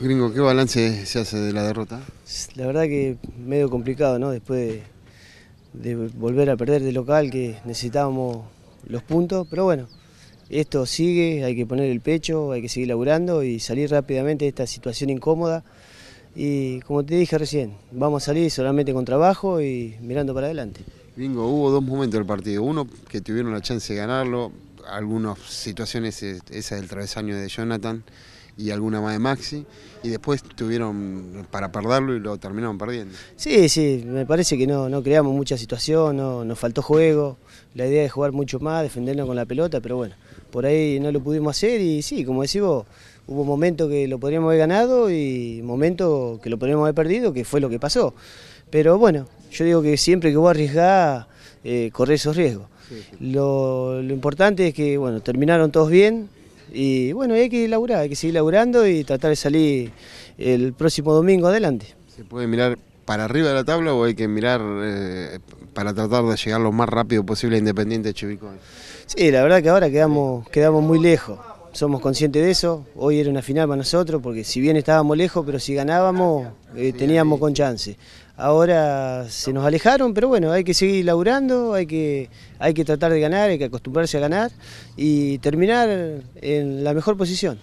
Gringo, ¿qué balance se hace de la derrota? La verdad que medio complicado, ¿no? Después de, volver a perder de local, que necesitábamos los puntos, pero bueno, esto sigue, hay que poner el pecho, hay que seguir laburando y salir rápidamente de esta situación incómoda. Y como te dije recién, vamos a salir solamente con trabajo y mirando para adelante. Gringo, hubo dos momentos del partido. Uno, que tuvieron la chance de ganarlo, algunas situaciones, eh, esa del travesaño de Jonathan y alguna más de Maxi, y después tuvieron para perderlo y lo terminaron perdiendo. Sí, sí, me parece que no, creamos mucha situación, no, nos faltó juego, la idea de jugar mucho más, defendernos con la pelota, pero bueno, por ahí no lo pudimos hacer y sí, como decís vos, hubo momentos que lo podríamos haber ganado y momentos que lo podríamos haber perdido, que fue lo que pasó. Pero bueno, yo digo que siempre que vos arriesgás, eh, correr esos riesgos. Lo, lo importante es que bueno, terminaron todos bien, y bueno, hay que laburar, hay que seguir laburando y tratar de salir el próximo domingo adelante. ¿Se puede mirar para arriba de la tabla o hay que mirar eh, para tratar de llegar lo más rápido posible a Independiente Chivicón? Sí, la verdad que ahora quedamos, quedamos muy lejos somos conscientes de eso, hoy era una final para nosotros, porque si bien estábamos lejos, pero si ganábamos eh, teníamos con chance. Ahora se nos alejaron, pero bueno, hay que seguir laburando, hay que, hay que tratar de ganar, hay que acostumbrarse a ganar y terminar en la mejor posición.